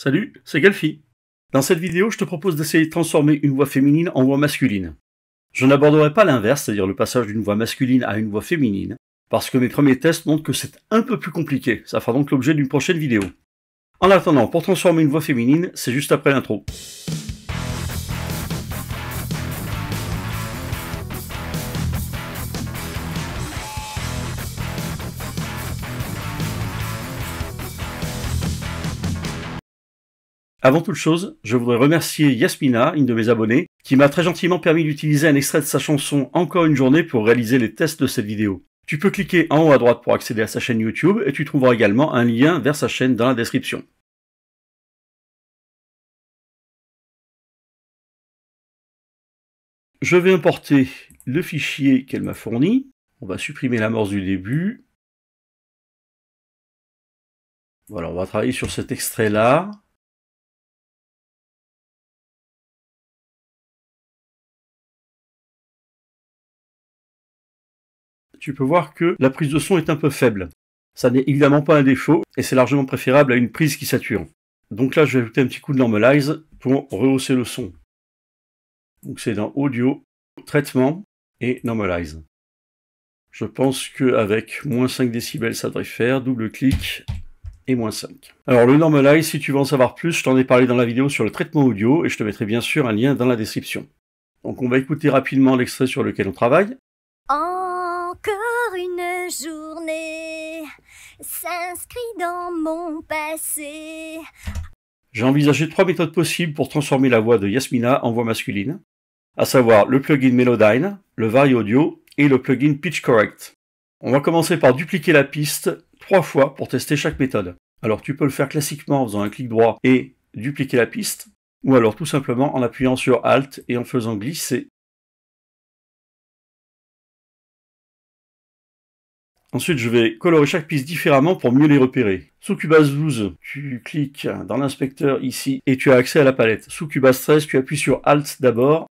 Salut, c'est Galfi. Dans cette vidéo, je te propose d'essayer de transformer une voix féminine en voix masculine. Je n'aborderai pas l'inverse, c'est-à-dire le passage d'une voix masculine à une voix féminine, parce que mes premiers tests montrent que c'est un peu plus compliqué. Ça fera donc l'objet d'une prochaine vidéo. En attendant, pour transformer une voix féminine, c'est juste après l'intro. Avant toute chose, je voudrais remercier Yasmina, une de mes abonnées, qui m'a très gentiment permis d'utiliser un extrait de sa chanson Encore une journée pour réaliser les tests de cette vidéo. Tu peux cliquer en haut à droite pour accéder à sa chaîne YouTube et tu trouveras également un lien vers sa chaîne dans la description. Je vais importer le fichier qu'elle m'a fourni. On va supprimer l'amorce du début. Voilà, on va travailler sur cet extrait-là. tu peux voir que la prise de son est un peu faible. Ça n'est évidemment pas un défaut et c'est largement préférable à une prise qui sature. Donc là, je vais ajouter un petit coup de normalize pour rehausser le son. Donc c'est dans audio, traitement et normalize. Je pense qu'avec moins 5 décibels, ça devrait faire. Double clic et moins 5. Alors le normalize, si tu veux en savoir plus, je t'en ai parlé dans la vidéo sur le traitement audio et je te mettrai bien sûr un lien dans la description. Donc on va écouter rapidement l'extrait sur lequel on travaille une journée s'inscrit dans mon passé. J'ai envisagé trois méthodes possibles pour transformer la voix de Yasmina en voix masculine, à savoir le plugin Melodyne, le Vari Audio et le plugin Pitch Correct. On va commencer par dupliquer la piste trois fois pour tester chaque méthode. Alors tu peux le faire classiquement en faisant un clic droit et dupliquer la piste, ou alors tout simplement en appuyant sur Alt et en faisant glisser Ensuite, je vais colorer chaque piste différemment pour mieux les repérer. Sous Cubase 12, tu cliques dans l'inspecteur ici et tu as accès à la palette. Sous Cubase 13, tu appuies sur Alt d'abord.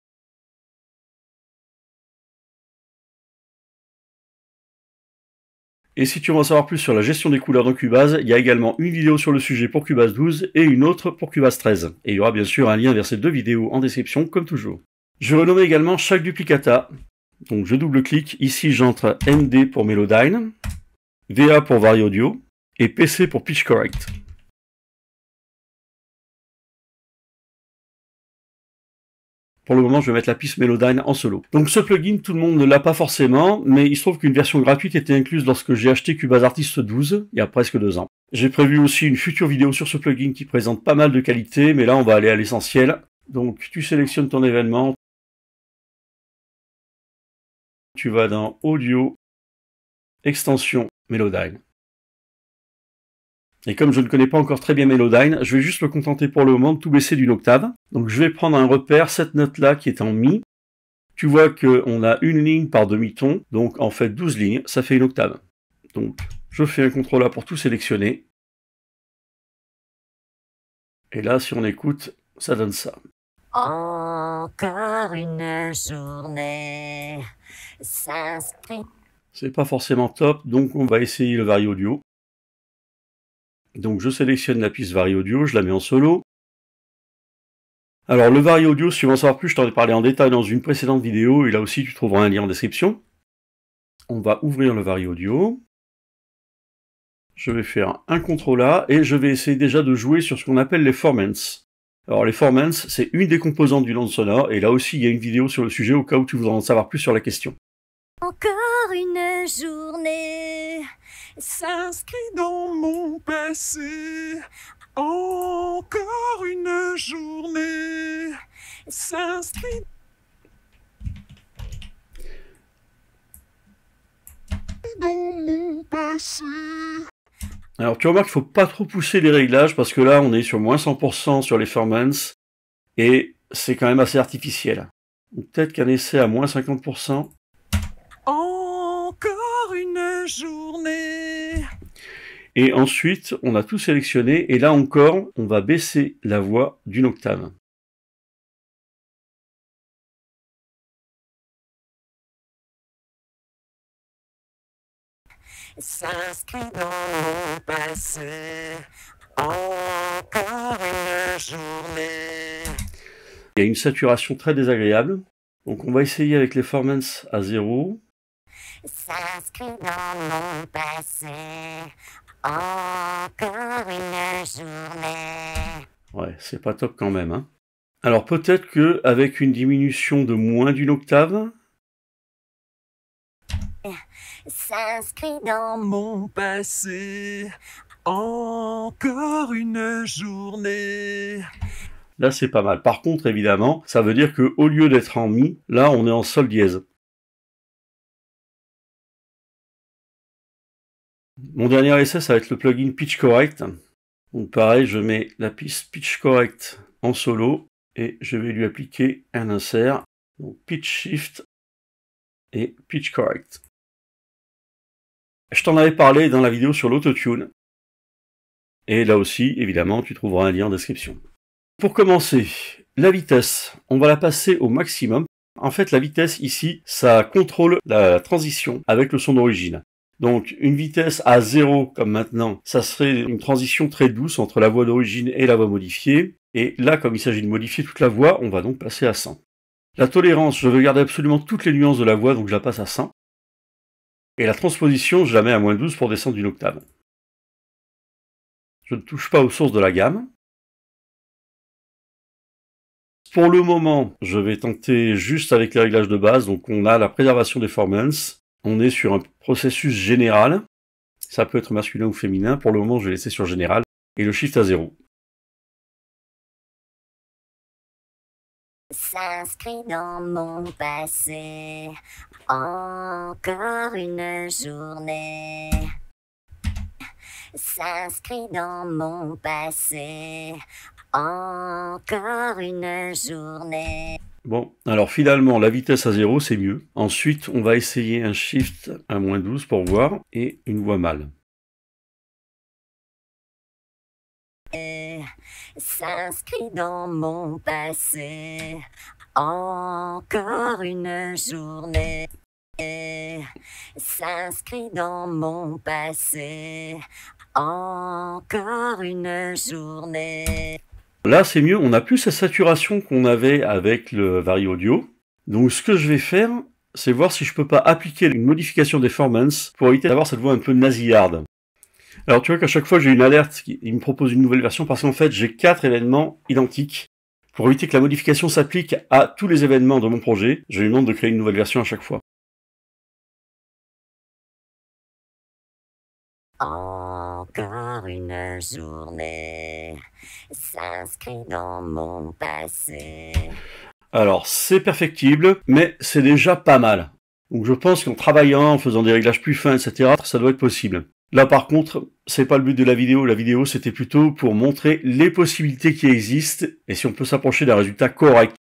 Et si tu veux en savoir plus sur la gestion des couleurs dans Cubase, il y a également une vidéo sur le sujet pour Cubase 12 et une autre pour Cubase 13. Et il y aura bien sûr un lien vers ces deux vidéos en description comme toujours. Je renomme également chaque duplicata donc je double clic ici j'entre MD pour Melodyne, VA pour Vario Audio et PC pour Pitch Correct. Pour le moment, je vais mettre la piste Melodyne en solo. Donc ce plugin, tout le monde ne l'a pas forcément, mais il se trouve qu'une version gratuite était incluse lorsque j'ai acheté Cubase Artist 12, il y a presque deux ans. J'ai prévu aussi une future vidéo sur ce plugin qui présente pas mal de qualités, mais là on va aller à l'essentiel. Donc tu sélectionnes ton événement, tu vas dans Audio, Extension, Melodyne. Et comme je ne connais pas encore très bien Melodyne, je vais juste me contenter pour le moment de tout baisser d'une octave. Donc je vais prendre un repère, cette note-là qui est en Mi. Tu vois qu'on a une ligne par demi-ton, donc en fait 12 lignes, ça fait une octave. Donc je fais un CTRL A pour tout sélectionner. Et là, si on écoute, ça donne ça. Encore une journée C'est pas forcément top, donc on va essayer le Vario Audio. Donc je sélectionne la piste Vario Audio, je la mets en solo. Alors le Vario Audio, si tu veux en savoir plus, je t'en ai parlé en détail dans une précédente vidéo, et là aussi tu trouveras un lien en description. On va ouvrir le Vario Audio. Je vais faire un CTRL A, et je vais essayer déjà de jouer sur ce qu'on appelle les formants. Alors les formants, c'est une des composantes du land sonore, et là aussi il y a une vidéo sur le sujet au cas où tu voudrais en savoir plus sur la question. Encore une journée s'inscrit dans mon passé. Encore une journée s'inscrit. Dans mon passé. Alors tu remarques qu'il faut pas trop pousser les réglages parce que là on est sur moins 100% sur les formants et c'est quand même assez artificiel. Peut-être qu'un essai à moins 50%. Encore une journée. Et ensuite on a tout sélectionné et là encore on va baisser la voix d'une octave. Il y a une saturation très désagréable. Donc on va essayer avec les formants à zéro. Ouais, c'est pas top quand même. Hein. Alors peut-être que avec une diminution de moins d'une octave, s'inscrit dans mon passé. Encore une journée. Là, c'est pas mal. Par contre, évidemment, ça veut dire que au lieu d'être en mi, là, on est en sol dièse. Mon dernier essai, ça va être le plugin Pitch Correct. Donc pareil, je mets la piste Pitch Correct en solo et je vais lui appliquer un insert. Donc Pitch Shift et Pitch Correct. Je t'en avais parlé dans la vidéo sur l'autotune. Et là aussi, évidemment, tu trouveras un lien en description. Pour commencer, la vitesse, on va la passer au maximum. En fait, la vitesse ici, ça contrôle la transition avec le son d'origine. Donc une vitesse à 0, comme maintenant, ça serait une transition très douce entre la voix d'origine et la voix modifiée. Et là, comme il s'agit de modifier toute la voix, on va donc passer à 100. La tolérance, je veux garder absolument toutes les nuances de la voix, donc je la passe à 100 et la transposition jamais à moins 12 pour descendre d'une octave. Je ne touche pas aux sources de la gamme. Pour le moment, je vais tenter juste avec les réglages de base. Donc on a la préservation des formants. On est sur un processus général. Ça peut être masculin ou féminin. Pour le moment, je vais laisser sur général. Et le shift à 0. S'inscrit dans mon passé, encore une journée. S'inscrit dans mon passé, encore une journée. Bon, alors finalement, la vitesse à zéro c'est mieux. Ensuite, on va essayer un shift à moins 12 pour voir, et une voix mal s'inscrit dans mon passé. Encore une journée s'inscrit dans mon passé. Encore une journée. Là, c'est mieux. On a plus cette saturation qu'on avait avec le vari Audio. Donc, ce que je vais faire, c'est voir si je peux pas appliquer une modification des formants pour éviter d'avoir cette voix un peu nasillarde. Alors tu vois qu'à chaque fois j'ai une alerte, qui, me propose une nouvelle version parce qu'en fait j'ai quatre événements identiques. Pour éviter que la modification s'applique à tous les événements de mon projet, je lui demande de créer une nouvelle version à chaque fois. Encore une journée s'inscrit dans mon passé. Alors c'est perfectible, mais c'est déjà pas mal. Donc je pense qu'en travaillant, en faisant des réglages plus fins, etc., ça doit être possible. Là par contre, c'est pas le but de la vidéo. La vidéo c'était plutôt pour montrer les possibilités qui existent et si on peut s'approcher d'un résultat correct.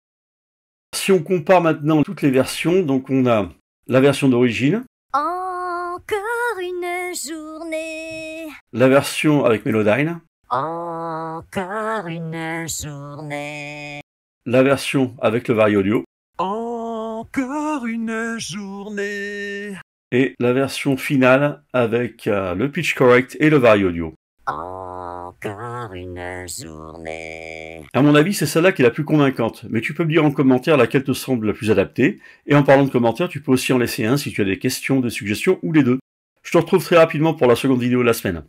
Si on compare maintenant toutes les versions, donc on a la version d'origine. Encore une journée. La version avec Melodyne. Encore une journée. La version avec le Vario Encore une journée et la version finale avec euh, le pitch correct et le vario audio. Encore une journée. À mon avis, c'est celle-là qui est la plus convaincante, mais tu peux me dire en commentaire laquelle te semble la plus adaptée, et en parlant de commentaires, tu peux aussi en laisser un si tu as des questions, des suggestions ou les deux. Je te retrouve très rapidement pour la seconde vidéo de la semaine.